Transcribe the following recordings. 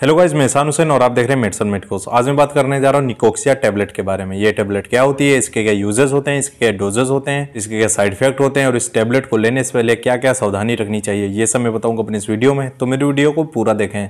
hello guys मैं एहसान हुसैन और आप देख रहे हैं मेडिसन मेडिकोस आज मैं बात करने जा रहा हूँ निकोक्सिया टैबलेट के बारे में ये टैबलेट क्या होती है इसके क्या यूजेस होते हैं इसके क्या डोजेस होते हैं इसके क्या साइड इफेक्ट होते हैं और इस टैबलेट को लेने से पहले क्या क्या सावधानी रखनी चाहिए ये सब मैं बताऊंगा अपने इस वीडियो में तो मेरी वीडियो को पूरा देखें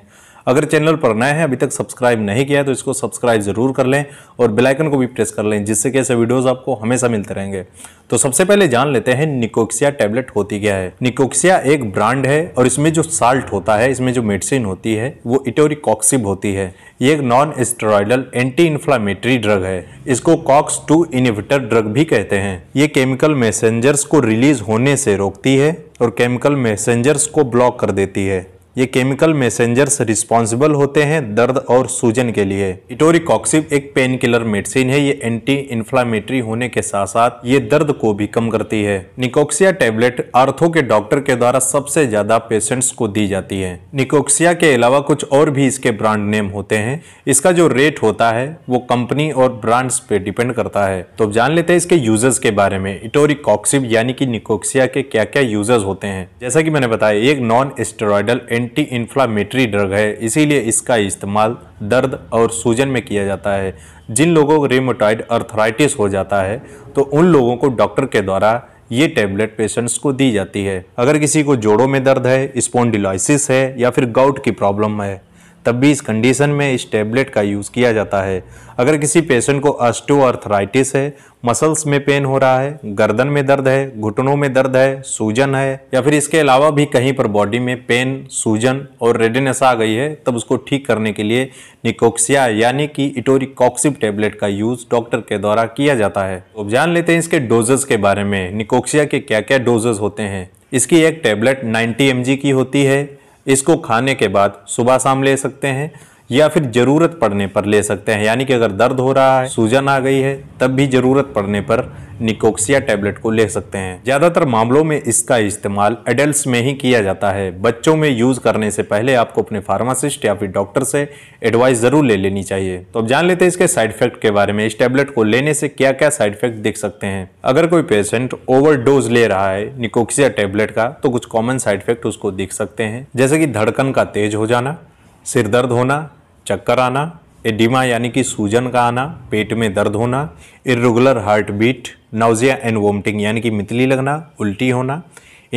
अगर चैनल पर नए हैं अभी तक सब्सक्राइब नहीं किया है तो इसको सब्सक्राइब ज़रूर कर लें और बेलाइकन को भी प्रेस कर लें जिससे कि ऐसे वीडियोज़ आपको हमेशा मिलते रहेंगे तो सबसे पहले जान लेते हैं निकोक्सिया टैबलेट होती क्या है निकोक्सिया एक ब्रांड है और इसमें जो साल्ट होता है इसमें जो मेडिसिन होती है वो इटोरिकॉक्सिब होती है ये एक non steroidal anti inflammatory drug है इसको कॉक्स टू इनिविटर ड्रग भी कहते हैं ये केमिकल मैसेंजर्स को रिलीज होने से रोकती है और केमिकल मैसेंजर्स को ब्लॉक कर देती है ये केमिकल मैसेंजर्स रिस्पॉन्सिबल होते हैं दर्द और सूजन के लिए इटोरिकॉक्सिब एक पेन किलर मेडिसिन है ये एंटी इन्फ्लामेटरी होने के साथ साथ ये दर्द को भी कम करती है निकोक्सिया टेबलेट आर्थो के डॉक्टर के द्वारा सबसे ज्यादा पेशेंट्स को दी जाती है निकोक्सिया के अलावा कुछ और भी इसके ब्रांड नेम होते हैं इसका जो रेट होता है वो कंपनी और ब्रांड्स पे डिपेंड करता है तो जान लेते हैं इसके यूजर्स के बारे में इटोरिकॉक्सिब यानी कि निकोक्सिया के क्या क्या यूजर्स होते हैं जैसा कि मैंने बताया एक non steroidal and anti inflammatory drug है इसीलिए इसका इस्तेमाल दर्द और सूजन में किया जाता है जिन लोगों को रिमोटाइड अर्थराइटिस हो जाता है तो उन लोगों को डॉक्टर के द्वारा ये टैबलेट पेशेंट्स को दी जाती है अगर किसी को जोड़ों में दर्द है स्पोंडिलाइसिस है या फिर गाउट की प्रॉब्लम है तब भी इस कंडीशन में इस टैबलेट का यूज़ किया जाता है अगर किसी पेशेंट को अर्थराइटिस है मसल्स में पेन हो रहा है गर्दन में दर्द है घुटनों में दर्द है सूजन है या फिर इसके अलावा भी कहीं पर बॉडी में पेन सूजन और रेडनेस आ गई है तब उसको ठीक करने के लिए निकोक्सिया यानी कि इटोरिकॉक्सिप टेबलेट का यूज़ डॉक्टर के द्वारा किया जाता है अब जान लेते हैं इसके डोजेस के बारे में निकोक्सिया के क्या क्या डोजेस होते हैं इसकी एक टेबलेट 90 एम की होती है इसको खाने के बाद सुबह शाम ले सकते हैं या फिर ज़रूरत पड़ने पर ले सकते हैं यानी कि अगर दर्द हो रहा है सूजन आ गई है तब भी ज़रूरत पड़ने पर निकोक्सिया टैबलेट को ले सकते हैं ज़्यादातर मामलों में इसका इस्तेमाल एडल्ट में ही किया जाता है बच्चों में यूज़ करने से पहले आपको अपने फार्मासिस्ट या फिर डॉक्टर से एडवाइस ज़रूर ले लेनी चाहिए तो अब जान लेते हैं इसके साइड इफेक्ट के बारे में इस टैबलेट को लेने से क्या क्या साइड इफेक्ट देख सकते हैं अगर कोई पेशेंट ओवर ले रहा है निकोक्सिया टेबलेट का तो कुछ कॉमन साइड इफेक्ट उसको देख सकते हैं जैसे कि धड़कन का तेज हो जाना सिर दर्द होना चक्कर आना एडिमा यानी कि सूजन का आना पेट में दर्द होना irregular heart beat nausea and vomiting यानी कि मितली लगना उल्टी होना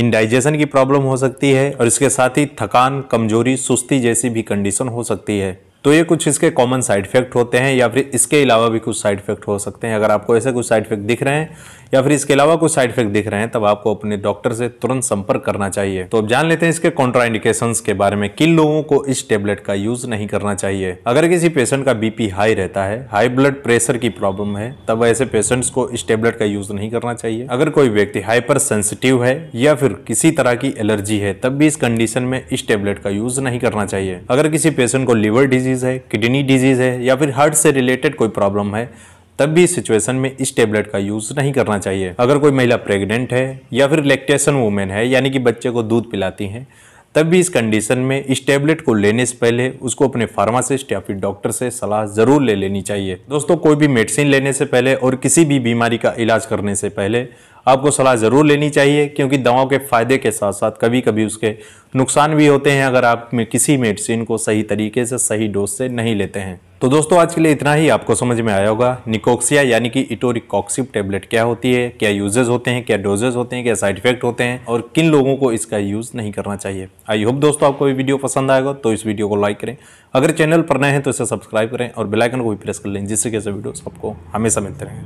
इनडाइजेशन की प्रॉब्लम हो सकती है और इसके साथ ही थकान कमजोरी सुस्ती जैसी भी कंडीशन हो सकती है तो ये कुछ इसके कॉमन साइड इफेक्ट होते हैं या फिर इसके अलावा भी कुछ साइड इफेक्ट हो सकते हैं अगर आपको ऐसे कुछ साइड इफेक्ट दिख रहे हैं या फिर इसके अलावा कुछ साइड इफेक्ट दिख रहे हैं तब आपको अपने डॉक्टर से तुरंत संपर्क करना चाहिए तो अब जान लेते हैं इसके कॉन्ट्राइंडिकेशन के बारे में किन लोगों को इस टेबलेट का यूज नहीं करना चाहिए अगर किसी पेशेंट का बीपी हाई रहता है हाई ब्लड प्रेशर की प्रॉब्लम है तब ऐसे पेशेंट्स को इस टेबलेट का यूज नहीं करना चाहिए अगर कोई व्यक्ति हाइपर सेंसिटिव है या फिर किसी तरह की एलर्जी है तब भी इस कंडीशन में इस टेबलेट का यूज नहीं करना चाहिए अगर किसी पेशेंट को लिवर डिजीज डिजीज़ है किडनी डिजीज़ है या फिर हार्ट से रिलेटेड कोई प्रॉब्लम है तब भी सिचुएशन में इस टेबलेट का यूज़ नहीं करना चाहिए अगर कोई महिला प्रेग्नेंट है या फिर लेक्टेशन वूमेन है यानी कि बच्चे को दूध पिलाती हैं तब भी इस कंडीशन में इस टेबलेट को लेने से पहले उसको अपने फार्मासिस्ट या फिर डॉक्टर से सलाह ज़रूर ले लेनी चाहिए दोस्तों कोई भी मेडिसिन लेने से पहले और किसी भी बीमारी का इलाज करने से पहले आपको सलाह ज़रूर लेनी चाहिए क्योंकि दवाओं के फ़ायदे के साथ साथ कभी कभी उसके नुकसान भी होते हैं अगर आप में किसी मेडिसिन को सही तरीके से सही डोज से नहीं लेते हैं तो दोस्तों आज के लिए इतना ही आपको समझ में आया होगा निकोक्सिया यानी कि इटोरिकॉक्सिप टेबलेट क्या होती है क्या यूजेज होते हैं क्या डोजेज होते हैं क्या साइड इफेक्ट होते हैं और किन लोगों को इसका यूज़ नहीं करना चाहिए आई होप दोस्तों आपको ये वीडियो पसंद आएगा तो इस वीडियो को लाइक करें अगर चैनल पर नए हैं तो इसे सब्सक्राइब करें और बेलाइकन को भी प्रेस कर लें जिससे ऐसे वीडियो आपको हमेशा मिलते रहें